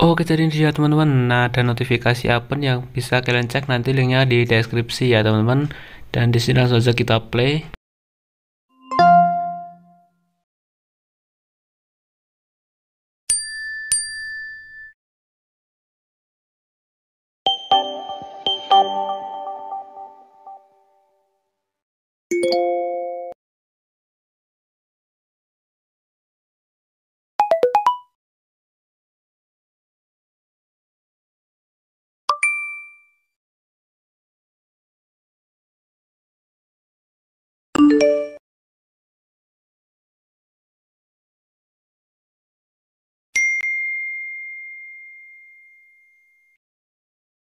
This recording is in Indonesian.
Oke jadi ini ya teman-teman Nah ada notifikasi apa yang bisa kalian cek nanti linknya di deskripsi ya teman-teman Dan di sini langsung saja kita play Thank you. you